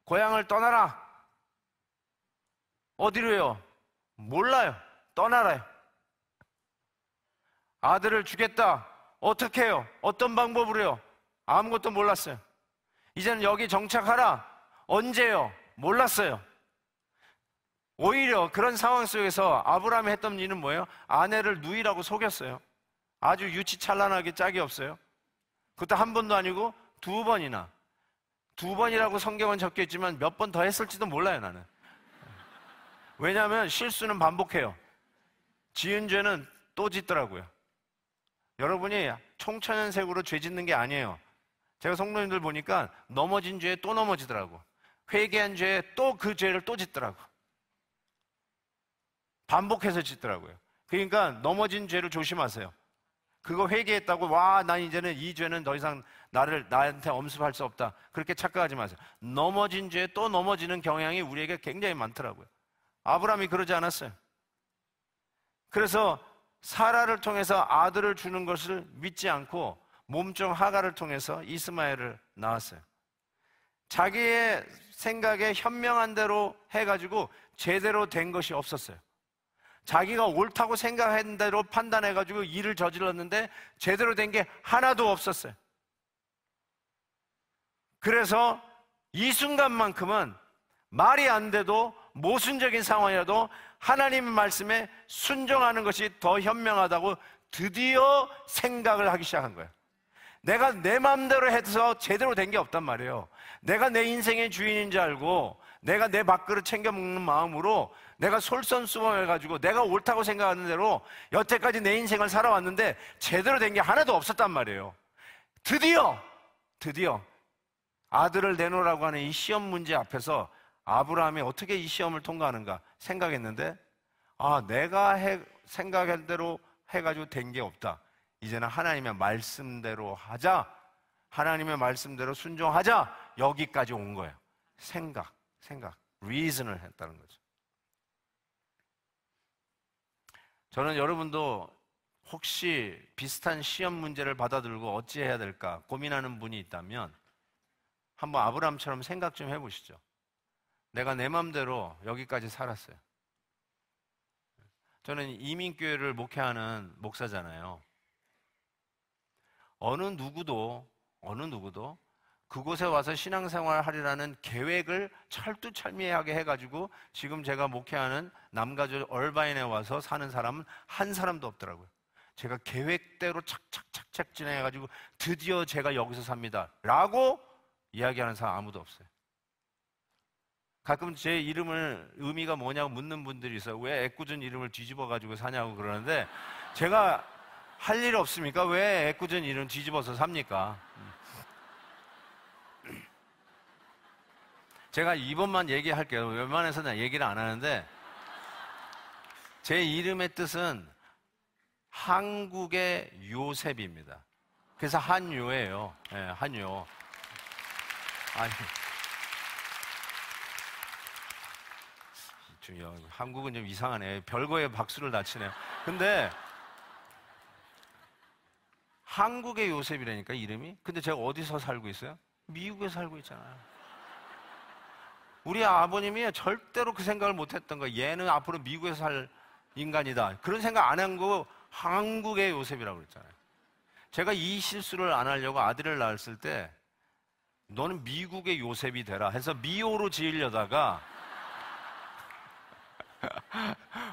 고향을 떠나라. 어디로요? 몰라요. 떠나라요. 아들을 주겠다. 어떻게 해요? 어떤 방법으로요? 아무것도 몰랐어요. 이제는 여기 정착하라. 언제요? 몰랐어요. 오히려 그런 상황 속에서 아브라함이 했던 일은 뭐예요? 아내를 누이라고 속였어요. 아주 유치찬란하게 짝이 없어요. 그것도 한 번도 아니고 두 번이나. 두 번이라고 성경은 적혀 있지만 몇 번 더 했을지도 몰라요, 나는. 왜냐하면 실수는 반복해요. 지은 죄는 또 짓더라고요. 여러분이 총천연색으로 죄 짓는 게 아니에요. 제가 성도님들 보니까 넘어진 죄에 또 넘어지더라고. 요 회개한 죄에 또 그 죄를 또 짓더라고. 반복해서 짓더라고요. 그러니까 넘어진 죄를 조심하세요. 그거 회개했다고 와, 난 이제는 이 죄는 더 이상 나를 나한테 엄습할 수 없다. 그렇게 착각하지 마세요. 넘어진 죄에 또 넘어지는 경향이 우리에게 굉장히 많더라고요. 아브라함이 그러지 않았어요. 그래서 사라를 통해서 아들을 주는 것을 믿지 않고 몸종 하가를 통해서 이스마엘을 낳았어요. 자기의 생각에 현명한 대로 해가지고 제대로 된 것이 없었어요. 자기가 옳다고 생각한 대로 판단해가지고 일을 저질렀는데 제대로 된 게 하나도 없었어요. 그래서 이 순간만큼은 말이 안 돼도 모순적인 상황이라도 하나님 말씀에 순종하는 것이 더 현명하다고 드디어 생각을 하기 시작한 거예요. 내가 내 마음대로 해서 제대로 된 게 없단 말이에요. 내가 내 인생의 주인인 줄 알고 내가 내 밥그릇 챙겨 먹는 마음으로 내가 솔선수범해가지고 내가 옳다고 생각하는 대로 여태까지 내 인생을 살아왔는데 제대로 된 게 하나도 없었단 말이에요. 드디어, 드디어 아들을 내놓으라고 하는 이 시험 문제 앞에서 아브라함이 어떻게 이 시험을 통과하는가 생각했는데 아, 내가 해, 생각한 대로 해가지고 된 게 없다. 이제는 하나님의 말씀대로 하자. 하나님의 말씀대로 순종하자 여기까지 온 거예요. 생각, 생각, reason을 했다는 거죠. 저는 여러분도 혹시 비슷한 시험 문제를 받아들고 어찌해야 될까 고민하는 분이 있다면 한번 아브라함처럼 생각 좀 해보시죠. 내가 내 마음대로 여기까지 살았어요. 저는 이민교회를 목회하는 목사잖아요. 어느 누구도 어느 누구도 그곳에 와서 신앙생활 하리라는 계획을 철두철미하게 해가지고 지금 제가 목회하는 남가주 얼바인에 와서 사는 사람은 한 사람도 없더라고요. 제가 계획대로 착착착착 진행해가지고 드디어 제가 여기서 삽니다. 라고 이야기하는 사람 아무도 없어요. 가끔 제 이름을 의미가 뭐냐고 묻는 분들이 있어요. 왜 애꿎은 이름을 뒤집어가지고 사냐고 그러는데 제가 할일 없습니까? 왜 애꿎은 일은 뒤집어서 삽니까? 제가 이번만 얘기할게요. 웬만해서는 얘기를 안 하는데 제 이름의 뜻은 한국의 요셉입니다. 그래서 한요예요. 네, 한요. 아니. 한국은 좀 이상하네. 별거에 박수를 다치네요 근데 한국의 요셉이라니까 이름이. 근데 제가 어디서 살고 있어요? 미국에 살고 있잖아요. 우리 아버님이 절대로 그 생각을 못했던 거. 예요 얘는 앞으로 미국에서 살 인간이다. 그런 생각 안 한 거 한국의 요셉이라고 그랬잖아요. 제가 이 실수를 안 하려고 아들을 낳았을 때 너는 미국의 요셉이 되라 해서 미오로 지으려다가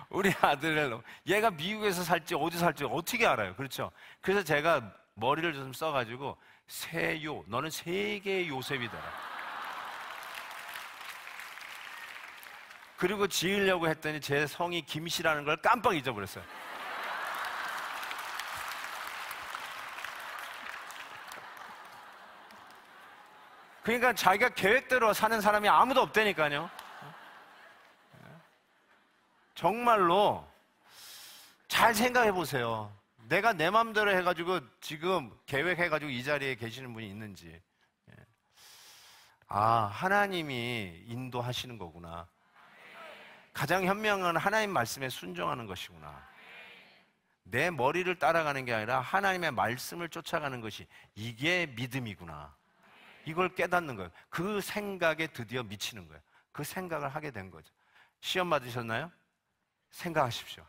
우리 아들을 얘가 미국에서 살지 어디 살지 어떻게 알아요? 그렇죠? 그래서 제가 머리를 좀 써가지고 세요 너는 세계 요셉이더라. 그리고 지으려고 했더니 제 성이 김씨라는 걸 깜빡 잊어버렸어요. 그러니까 자기가 계획대로 사는 사람이 아무도 없다니까요. 정말로 잘 생각해 보세요. 내가 내 마음대로 해가지고 지금 계획해가지고 이 자리에 계시는 분이 있는지. 예. 아, 하나님이 인도하시는 거구나. 가장 현명한 하나님 말씀에 순종하는 것이구나. 내 머리를 따라가는 게 아니라 하나님의 말씀을 쫓아가는 것이 이게 믿음이구나. 이걸 깨닫는 거예요. 그 생각에 드디어 미치는 거예요. 그 생각을 하게 된 거죠. 시험 받으셨나요? 생각하십시오.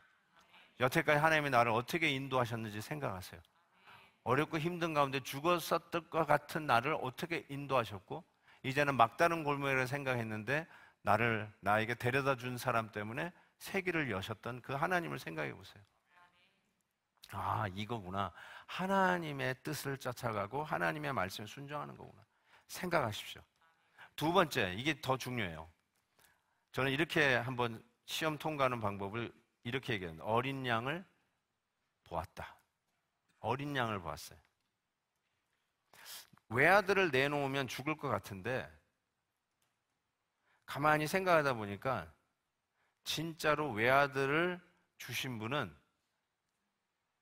여태까지 하나님이 나를 어떻게 인도하셨는지 생각하세요. 어렵고 힘든 가운데 죽었었던 것 같은 나를 어떻게 인도하셨고, 이제는 막다른 골목이라 생각했는데, 나를, 나에게 데려다 준 사람 때문에 세기를 여셨던 그 하나님을 생각해 보세요. 아, 이거구나. 하나님의 뜻을 쫓아가고 하나님의 말씀을 순종하는 거구나. 생각하십시오. 두 번째, 이게 더 중요해요. 저는 이렇게 한번 시험 통과하는 방법을 이렇게 얘기하는 어린 양을 보았다. 어린 양을 보았어요. 외아들을 내놓으면 죽을 것 같은데 가만히 생각하다 보니까 진짜로 외아들을 주신 분은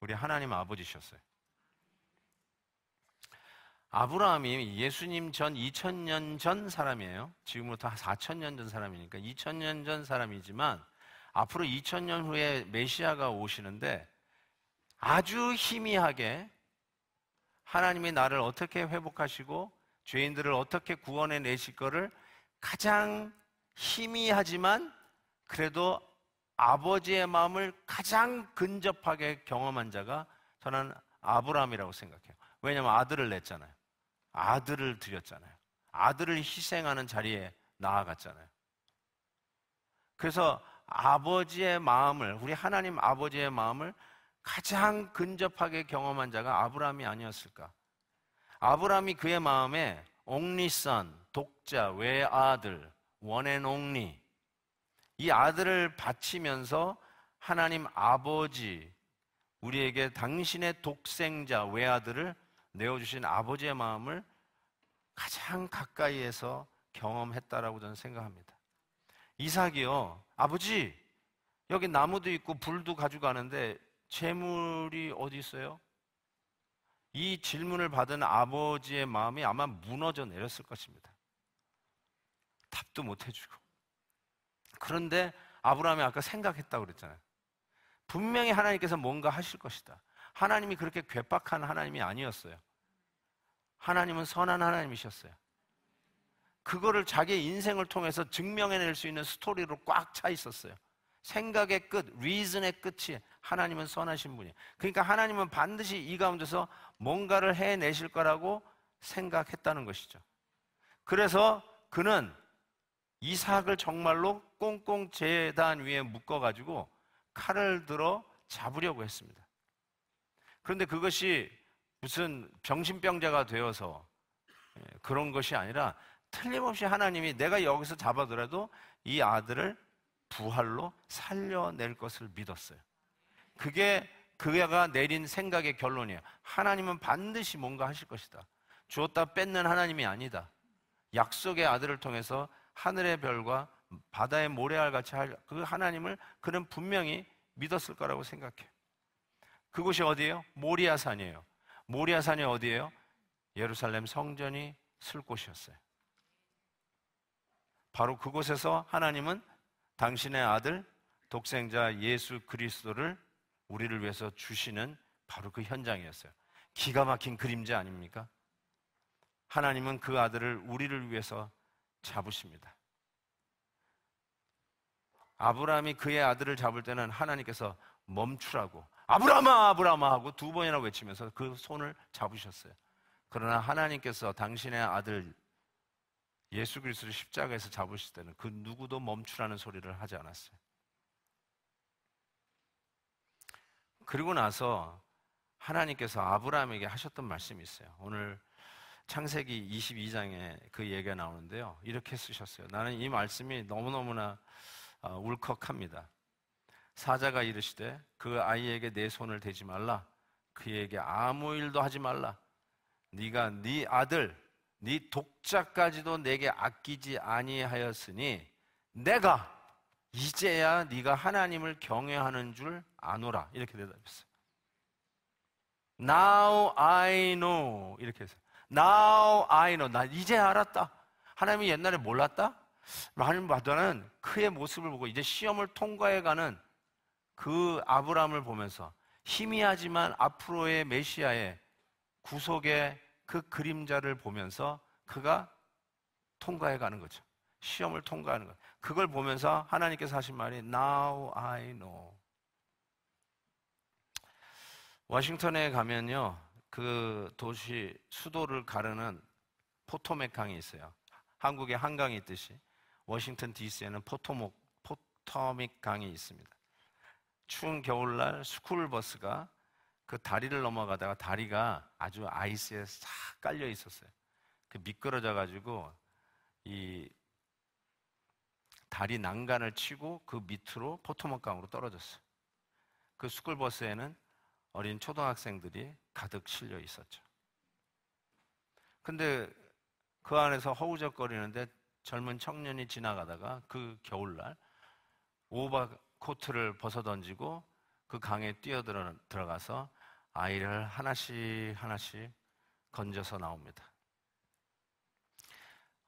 우리 하나님 아버지셨어요. 아브라함이 예수님 전 2000년 전 사람이에요. 지금부터 4000년 전 사람이니까 2000년 전 사람이지만 앞으로 2000년 후에 메시아가 오시는데 아주 희미하게 하나님이 나를 어떻게 회복하시고 죄인들을 어떻게 구원해 내실 거를 가장 희미하지만 그래도 아버지의 마음을 가장 근접하게 경험한 자가 저는 아브라함이라고 생각해요. 왜냐하면 아들을 냈잖아요. 아들을 드렸잖아요. 아들을 희생하는 자리에 나아갔잖아요. 그래서 아버지의 마음을, 우리 하나님 아버지의 마음을 가장 근접하게 경험한 자가 아브라함이 아니었을까? 아브라함이 그의 마음에 옥리선, 독자, 외아들, 원앤 옥리 이 아들을 바치면서 하나님 아버지 우리에게 당신의 독생자 외아들을 내어주신 아버지의 마음을 가장 가까이에서 경험했다라고 저는 생각합니다. 이삭이요, 아버지, 여기 나무도 있고 불도 가져가는데 재물이 어디 있어요? 이 질문을 받은 아버지의 마음이 아마 무너져 내렸을 것입니다. 답도 못 해주고. 그런데 아브라함이 아까 생각했다고 그랬잖아요. 분명히 하나님께서 뭔가 하실 것이다. 하나님이 그렇게 괴팍한 하나님이 아니었어요. 하나님은 선한 하나님이셨어요. 그거를 자기 인생을 통해서 증명해낼 수 있는 스토리로 꽉 차 있었어요. 생각의 끝, 리즌의 끝이 하나님은 선하신 분이에요. 그러니까 하나님은 반드시 이 가운데서 뭔가를 해내실 거라고 생각했다는 것이죠. 그래서 그는 이삭을 정말로 꽁꽁 재단 위에 묶어가지고 칼을 들어 잡으려고 했습니다. 그런데 그것이 무슨 병신병자가 되어서 예, 그런 것이 아니라 틀림없이 하나님이 내가 여기서 잡아더라도 이 아들을 부활로 살려낼 것을 믿었어요. 그게 그가 내린 생각의 결론이에요. 하나님은 반드시 뭔가 하실 것이다. 주었다 뺏는 하나님이 아니다. 약속의 아들을 통해서 하늘의 별과 바다의 모래알 같이 할 그 하나님을 그는 분명히 믿었을 거라고 생각해. 그곳이 어디예요? 모리아산이에요. 모리아산이 어디예요? 예루살렘 성전이 술곳이었어요. 바로 그곳에서 하나님은 당신의 아들 독생자 예수 그리스도를 우리를 위해서 주시는 바로 그 현장이었어요. 기가 막힌 그림자 아닙니까? 하나님은 그 아들을 우리를 위해서 잡으십니다. 아브라함이 그의 아들을 잡을 때는 하나님께서 멈추라고 아브라마 아브라마 하고 두 번이나 외치면서 그 손을 잡으셨어요. 그러나 하나님께서 당신의 아들 예수 그리스도를 십자가에서 잡으실 때는 그 누구도 멈추라는 소리를 하지 않았어요. 그리고 나서 하나님께서 아브라함에게 하셨던 말씀이 있어요. 오늘 창세기 22장에 그 얘기가 나오는데요. 이렇게 쓰셨어요. 나는 이 말씀이 너무너무나 어, 울컥합니다. 사자가 이르시되 그 아이에게 내 손을 대지 말라 그에게 아무 일도 하지 말라 네가 네 아들 네 독자까지도 내게 아끼지 아니하였으니 내가 이제야 네가 하나님을 경외하는 줄 아노라 이렇게 대답했어요. Now I know 이렇게 해서 Now I know 나 이제 알았다. 하나님이 옛날에 몰랐다. 라는 바다는 그의 모습을 보고 이제 시험을 통과해가는 그아브라함을 보면서 희미하지만 앞으로의 메시아의 구속의 그 그림자를 보면서 그가 통과해 가는 거죠. 시험을 통과하는 것. 그걸 보면서 하나님께서 하신 말이 Now I know. 워싱턴에 가면요. 그 도시 수도를 가르는 포토맥 강이 있어요. 한국의 한강이 있듯이 워싱턴 DC에는 포토목 포토믹 강이 있습니다. 추운 겨울날 스쿨버스가 그 다리를 넘어가다가 다리가 아주 아이스에 싹 깔려 있었어요. 그 미끄러져 가지고 이 다리 난간을 치고 그 밑으로 포토목강으로 떨어졌어요. 그 스쿨버스에는 어린 초등학생들이 가득 실려 있었죠. 근데 그 안에서 허우적거리는데 젊은 청년이 지나가다가 그 겨울날 오박 코트를 벗어던지고 그 강에 뛰어들어가서 아이를 하나씩 하나씩 건져서 나옵니다.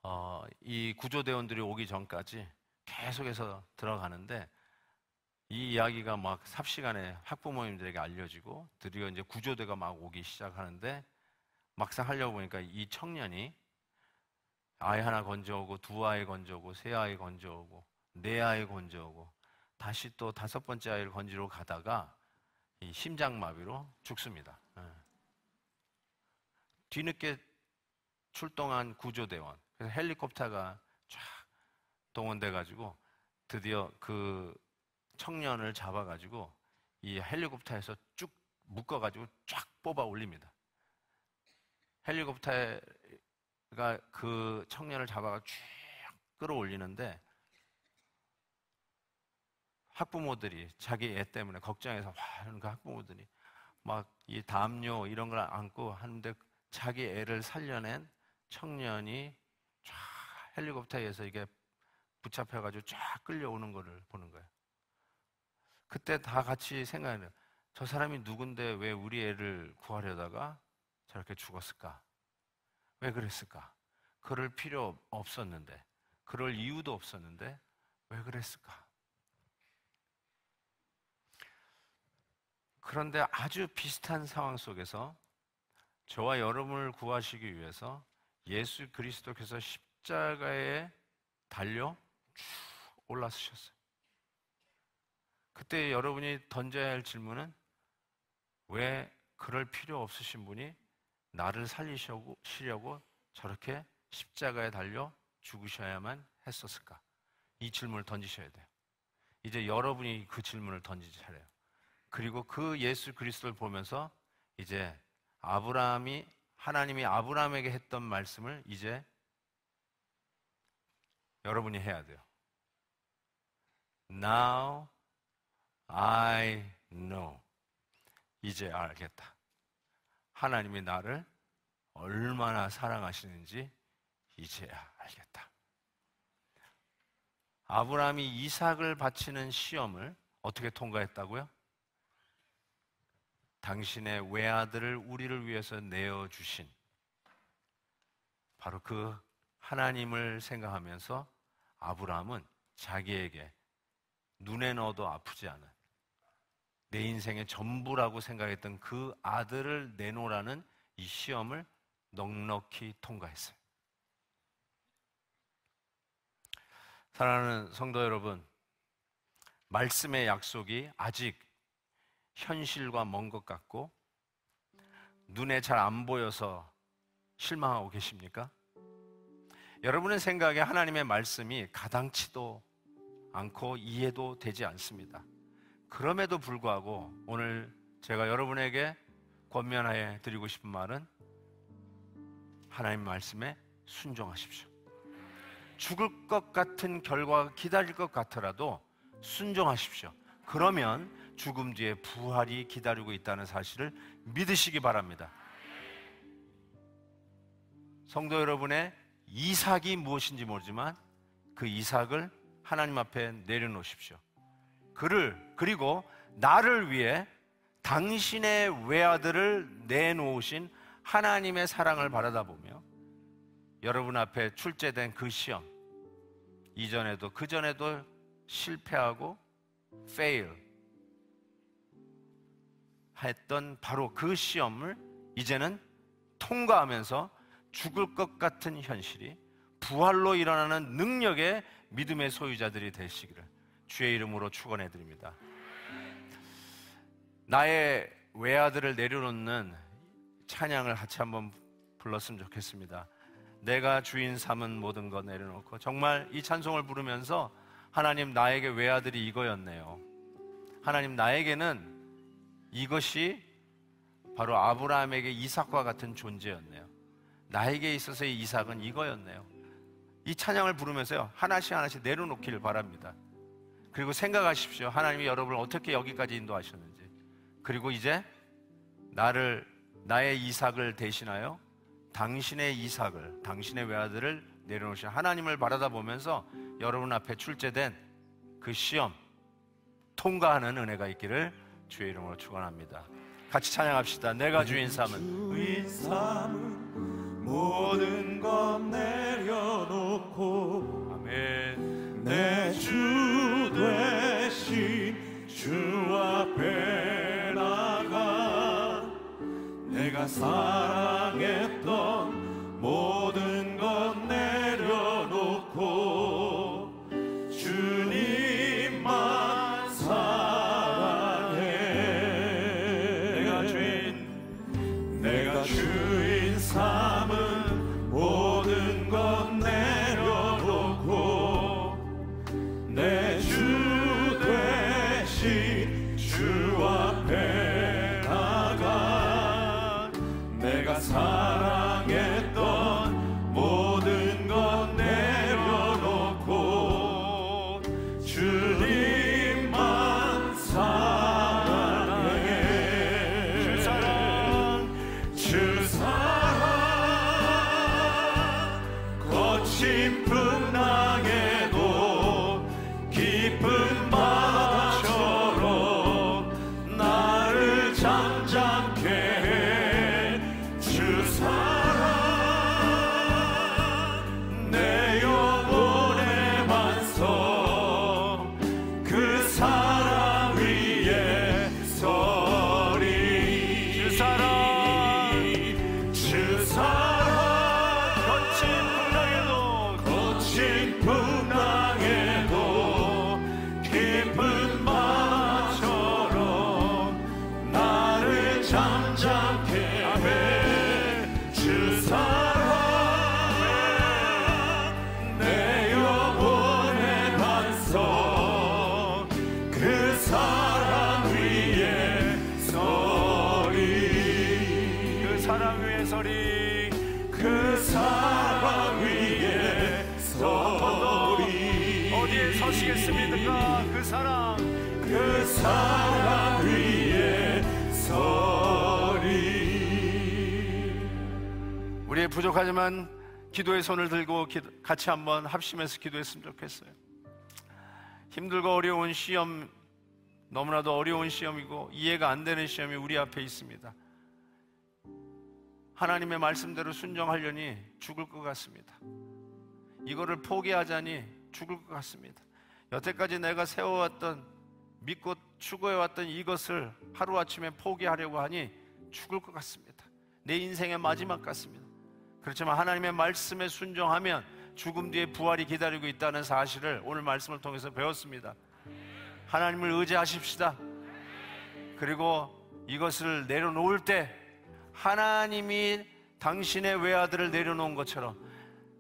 어, 이 구조대원들이 오기 전까지 계속해서 들어가는데 이 이야기가 막 삽시간에 학부모님들에게 알려지고 드디어 이제 구조대가 막 오기 시작하는데 막상 하려고 보니까 이 청년이 아이 하나 건져오고 두 아이 건져오고 세 아이 건져오고 네 아이 건져오고 다시 또 다섯 번째 아이를 건지러 가다가 이 심장마비로 죽습니다. 예. 뒤늦게 출동한 구조대원, 그래서 헬리콥터가 쫙 동원돼가지고 드디어 그 청년을 잡아가지고 이 헬리콥터에서 쭉 묶어가지고 쫙 뽑아 올립니다. 헬리콥터가 그 청년을 잡아가 쭉 끌어올리는데 학부모들이 자기 애 때문에 걱정해서 화하는 그 학부모들이 막 이 담요 이런 걸 안고 하는데 자기 애를 살려낸 청년이 쫙 헬리콥터에서 이게 붙잡혀가지고 쫙 끌려오는 거를 보는 거예요. 그때 다 같이 생각해요. 저 사람이 누군데 왜 우리 애를 구하려다가 저렇게 죽었을까? 왜 그랬을까? 그럴 필요 없었는데, 그럴 이유도 없었는데, 왜 그랬을까? 그런데 아주 비슷한 상황 속에서 저와 여러분을 구하시기 위해서 예수 그리스도께서 십자가에 달려 쭉 올라서셨어요. 그때 여러분이 던져야 할 질문은 왜 그럴 필요 없으신 분이 나를 살리시려고 저렇게 십자가에 달려 죽으셔야만 했었을까? 이 질문을 던지셔야 돼요. 이제 여러분이 그 질문을 던지지 차례요 그리고 그 예수 그리스도를 보면서 이제 아브라함이 하나님이 아브라함에게 했던 말씀을 이제 여러분이 해야 돼요. Now I know. 이제 알겠다. 하나님이 나를 얼마나 사랑하시는지 이제야 알겠다. 아브라함이 이삭을 바치는 시험을 어떻게 통과했다고요? 당신의 외아들을 우리를 위해서 내어 주신 바로 그 하나님을 생각하면서 아브라함은 자기에게 눈에 넣어도 아프지 않은 내 인생의 전부라고 생각했던 그 아들을 내놓으라는 이 시험을 넉넉히 통과했어요. 사랑하는 성도 여러분, 말씀의 약속이 아직 현실과 먼 것 같고 눈에 잘 안 보여서 실망하고 계십니까? 여러분의 생각에 하나님의 말씀이 가당치도 않고 이해도 되지 않습니다. 그럼에도 불구하고 오늘 제가 여러분에게 권면하여 드리고 싶은 말은 하나님 말씀에 순종하십시오. 죽을 것 같은 결과가 기다릴 것 같더라도 순종하십시오. 그러면 죽음 뒤에 부활이 기다리고 있다는 사실을 믿으시기 바랍니다. 성도 여러분의 이삭이 무엇인지 모르지만 그 이삭을 하나님 앞에 내려놓으십시오. 그를 그리고 나를 위해 당신의 외아들을 내놓으신 하나님의 사랑을 바라다 보며 여러분 앞에 출제된 그 시험 이전에도 그 전에도 실패하고 fail 했던 바로 그 시험을 이제는 통과하면서 죽을 것 같은 현실이 부활로 일어나는 능력의 믿음의 소유자들이 되시기를 주의 이름으로 축원해 드립니다. 나의 외아들을 내려놓는 찬양을 같이 한번 불렀으면 좋겠습니다. 내가 주인 삼은 모든 것 내려놓고 정말 이 찬송을 부르면서 하나님 나에게 외아들이 이거였네요. 하나님 나에게는 이것이 바로 아브라함에게 이삭과 같은 존재였네요. 나에게 있어서의 이삭은 이거였네요. 이 찬양을 부르면서요, 하나씩 하나씩 내려놓기를 바랍니다. 그리고 생각하십시오. 하나님이 여러분을 어떻게 여기까지 인도하셨는지. 그리고 이제 나를, 나의 이삭을 대신하여 당신의 이삭을, 당신의 외아들을 내려놓으신 하나님을 바라다 보면서 여러분 앞에 출제된 그 시험, 통과하는 은혜가 있기를 주의 이름으로 축원합니다. 같이 찬양합시다. 내가 주인 삼은 주인 삼은 모든 것 내려놓고 아멘 내주 되신 주 앞에 나가 내가 사랑했던 모든 간절그 사랑 위에 서리 어디에 서시겠습니까 그 사랑 그 사랑 위에 서리 우리의 부족하지만 기도의 손을 들고 기도, 같이 한번 합심해서 기도했으면 좋겠어요 힘들고 어려운 시험 너무나도 어려운 시험이고 이해가 안 되는 시험이 우리 앞에 있습니다 하나님의 말씀대로 순종하려니 죽을 것 같습니다. 이거를 포기하자니 죽을 것 같습니다. 여태까지 내가 세워왔던 믿고 추구해왔던 이것을 하루아침에 포기하려고 하니 죽을 것 같습니다. 내 인생의 마지막 같습니다. 그렇지만 하나님의 말씀에 순종하면 죽음 뒤에 부활이 기다리고 있다는 사실을 오늘 말씀을 통해서 배웠습니다. 하나님을 의지하십시다. 그리고 이것을 내려놓을 때 하나님이 당신의 외아들을 내려놓은 것처럼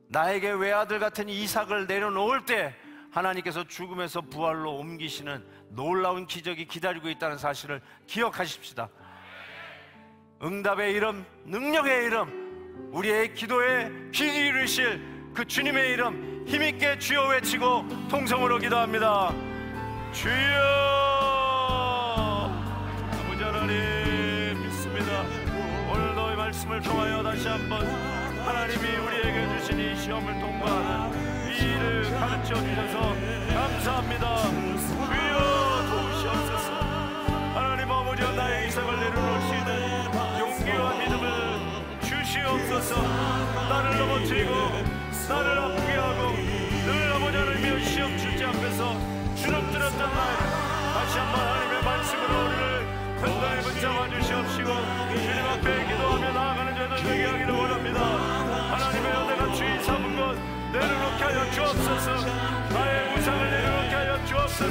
나에게 외아들 같은 이삭을 내려놓을 때 하나님께서 죽음에서 부활로 옮기시는 놀라운 기적이 기다리고 있다는 사실을 기억하십시다. 응답의 이름, 능력의 이름, 우리의 기도에 빈이 이르실 그 주님의 이름 힘있게 주여 외치고 통성으로 기도합니다. 주여! 말씀을 통하여 다시 한번 하나님이 우리에게 주신 이 시험을 통과하는 이 일을 가르쳐 주셔서 감사합니다.